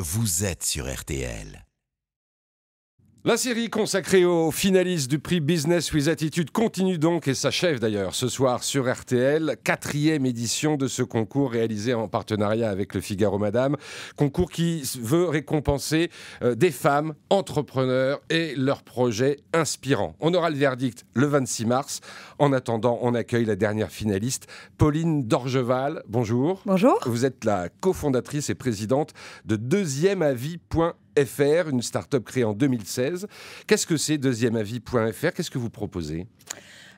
Vous êtes sur RTL. La série consacrée aux finalistes du prix Business with Attitude continue donc et s'achève d'ailleurs ce soir sur RTL, quatrième édition de ce concours réalisé en partenariat avec le Figaro Madame, concours qui veut récompenser euh, des femmes entrepreneurs et leurs projets inspirants. On aura le verdict le 26 mars. En attendant, on accueille la dernière finaliste, Pauline Dorgeval. Bonjour. Bonjour. Vous êtes la cofondatrice et présidente de deuxièmeavis.fr. FR, une start-up créée en 2016. Qu'est-ce que c'est deuxièmeavis.fr Qu'est-ce que vous proposez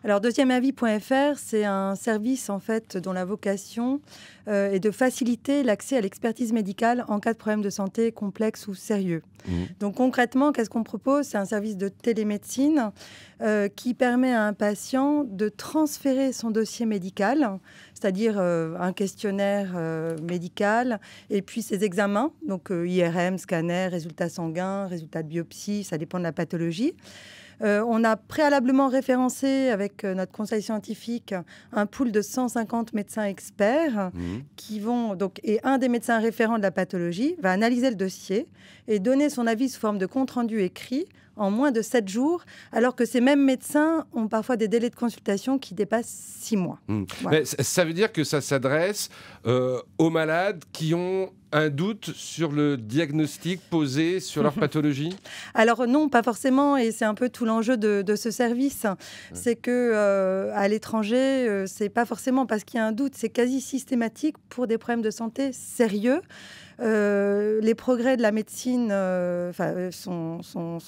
alors, deuxièmeavis.fr, c'est un service en fait dont la vocation euh, est de faciliter l'accès à l'expertise médicale en cas de problème de santé complexe ou sérieux. Mmh. Donc, concrètement, qu'est-ce qu'on propose C'est un service de télémédecine euh, qui permet à un patient de transférer son dossier médical, c'est-à-dire euh, un questionnaire médical et puis ses examens, donc IRM, scanner, résultats sanguins, résultats de biopsie, ça dépend de la pathologie. Euh, on a préalablement référencé avec euh, notre conseil scientifique un pool de 150 médecins experts mhm. qui vont et un des médecins référents de la pathologie va analyser le dossier et donner son avis sous forme de compte rendu écrit en moins de 7 jours, alors que ces mêmes médecins ont parfois des délais de consultation qui dépassent 6 mois. Hmm. ça veut dire que ça s'adresse euh, aux malades qui ont un doute sur le diagnostic posé sur leur pathologie Alors non, pas forcément, et c'est un peu tout l'enjeu de, ce service. C'est que euh, à l'étranger, euh, c'est pas forcément parce qu'il y a un doute, c'est quasi systématique pour des problèmes de santé sérieux les progrès de la médecine euh, euh, sont,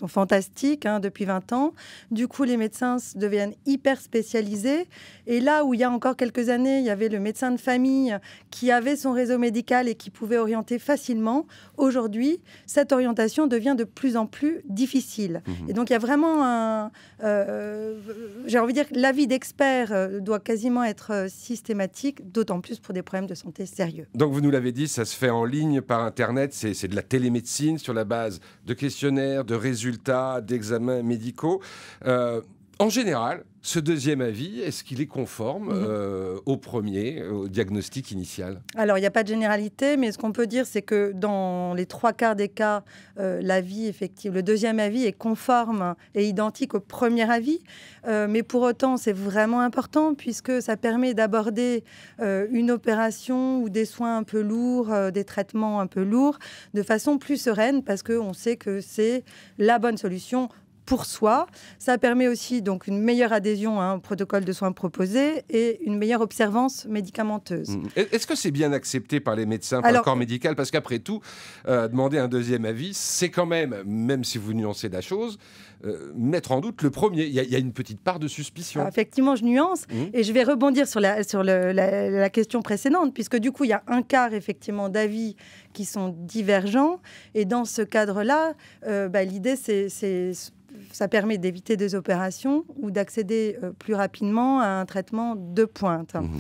fantastiques hein, depuis 20 ans. Du coup, les médecins deviennent hyper spécialisés. Et là où il y a encore quelques années, il y avait le médecin de famille qui avait son réseau médical et qui pouvait orienter facilement, aujourd'hui, cette orientation devient de plus en plus difficile. Mmh et donc, il y a vraiment un... Euh, j'ai envie de dire que l'avis d'expert doit quasiment être systématique, d'autant plus pour des problèmes de santé sérieux. Donc, vous nous l'avez dit, ça se fait en ligne, par Internet c'est de la télémédecine sur la base de questionnaires, de résultats, d'examens médicaux. Euh, en général, ce deuxième avis, est-ce qu'il est conforme mhm. euh, au premier, au diagnostic initial Alors, il n'y a pas de généralité, mais ce qu'on peut dire, c'est que dans les trois quarts des cas, euh, l'avis effectif, le deuxième avis est conforme et identique au premier avis. Euh, mais pour autant, c'est vraiment important puisque ça permet d'aborder une opération ou des soins un peu lourds, des traitements un peu lourds, de façon plus sereine parce qu'on sait que c'est la bonne solution pour soi. Ça permet aussi donc une meilleure adhésion à un protocole de soins proposé et une meilleure observance médicamenteuse. Mmh. Est-ce que c'est bien accepté par les médecins, par le corps médical Parce qu'après tout, euh, demander un deuxième avis, c'est quand même, même si vous nuancez la chose, euh, mettre en doute le premier. Il y, a une petite part de suspicion. Ah, effectivement, je nuance mmh. et je vais rebondir sur la, sur la, question précédente, puisque du coup, il y a un quart effectivement d'avis qui sont divergents. Et dans ce cadre-là, euh, bah, l'idée, c'est ça permet d'éviter des opérations ou d'accéder euh, plus rapidement à un traitement de pointe. Mhm.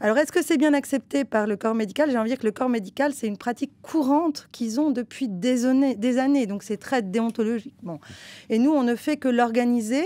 Alors, est-ce que c'est bien accepté par le corps médical J'ai envie de dire que le corps médical, c'est une pratique courante qu'ils ont depuis des années, donc c'est très déontologique. Et nous, on ne fait que l'organiser,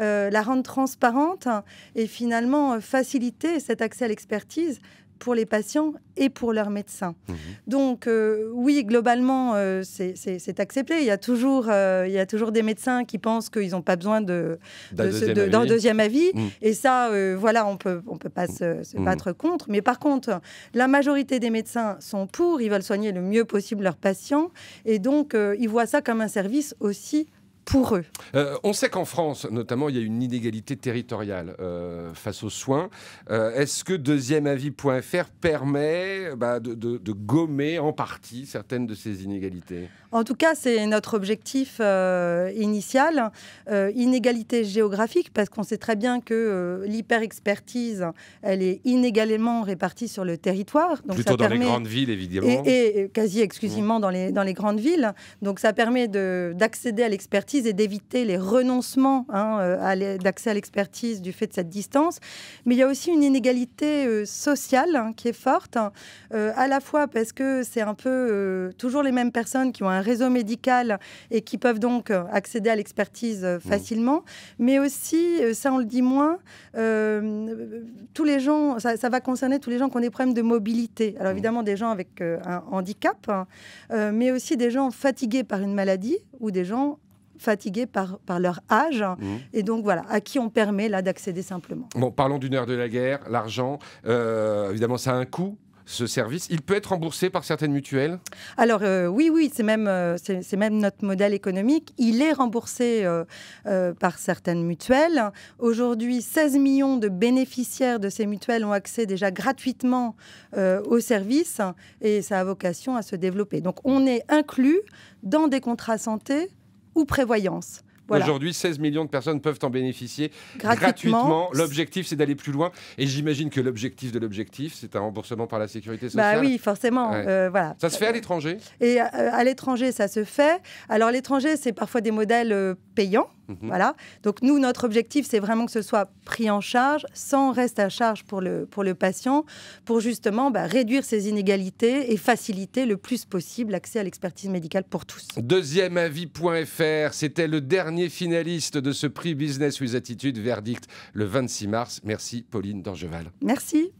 euh, la rendre transparente et finalement euh, faciliter cet accès à l'expertise pour les patients et pour leurs médecins. Mmh. Donc euh, oui, globalement, euh, c'est accepté. Il y, a toujours, euh, il y toujours des médecins qui pensent qu'ils n'ont pas besoin d'un de, deuxième, avis. Mmh. Et ça, voilà, on peut, ne on peut pas se, mmh. battre contre. Mais par contre, la majorité des médecins sont pour, ils veulent soigner le mieux possible leurs patients. Et donc, ils voient ça comme un service aussi pour eux. Euh, on sait qu'en France, notamment, il y a une inégalité territoriale euh, face aux soins. Euh, est-ce que deuxièmeavis.fr permet bah, de, de, gommer en partie certaines de ces inégalités En tout cas, c'est notre objectif initial. inégalité géographique, parce qu'on sait très bien que l'hyper-expertise, elle est inégalement répartie sur le territoire. Donc Plutôt dans les grandes villes, évidemment. Et, quasi exclusivement dans, les, dans les grandes villes. Donc ça permet d'accéder à l'expertise et d'éviter les renoncements hein, euh, d'accès à l'expertise du fait de cette distance. Mais il y a aussi une inégalité euh, sociale hein, qui est forte, hein, euh, à la fois parce que c'est un peu toujours les mêmes personnes qui ont un réseau médical et qui peuvent donc accéder à l'expertise mmh. facilement, mais aussi, ça on le dit moins, tous les gens, ça, ça, va concerner tous les gens qui ont des problèmes de mobilité. Alors mmh. évidemment des gens avec un handicap, hein, mais aussi des gens fatigués par une maladie ou des gens fatigués par, par leur âge. Mmh. Et donc voilà, à qui on permet là d'accéder simplement. Bon, parlons d'une heure de la guerre, l'argent. Euh, évidemment, ça a un coût ce service. Il peut être remboursé par certaines mutuelles Alors euh, oui, oui, c'est même, euh, c'est même notre modèle économique. Il est remboursé par certaines mutuelles. Aujourd'hui, 16 millions de bénéficiaires de ces mutuelles ont accès déjà gratuitement au service et ça a vocation à se développer. Donc on est inclus dans des contrats santé ou prévoyance. Aujourd'hui, 16 millions de personnes peuvent en bénéficier gratuitement. L'objectif, c'est d'aller plus loin. Et j'imagine que l'objectif de l'objectif, c'est un remboursement par la sécurité bah sociale. Bah oui, forcément. Euh, voilà. Ça se fait à l'étranger Et euh, à l'étranger, ça se fait. Alors, l'étranger, c'est parfois des modèles euh, payants. Mhm. Voilà. Donc nous, notre objectif, c'est vraiment que ce soit pris en charge, sans reste à charge pour le, pour le patient, pour justement bah, réduire ces inégalités et faciliter le plus possible l'accès à l'expertise médicale pour tous. Deuxième avis.fr, c'était le dernier finaliste de ce prix Business with Attitude, verdict le 26 mars. Merci Pauline Dangeval. Merci.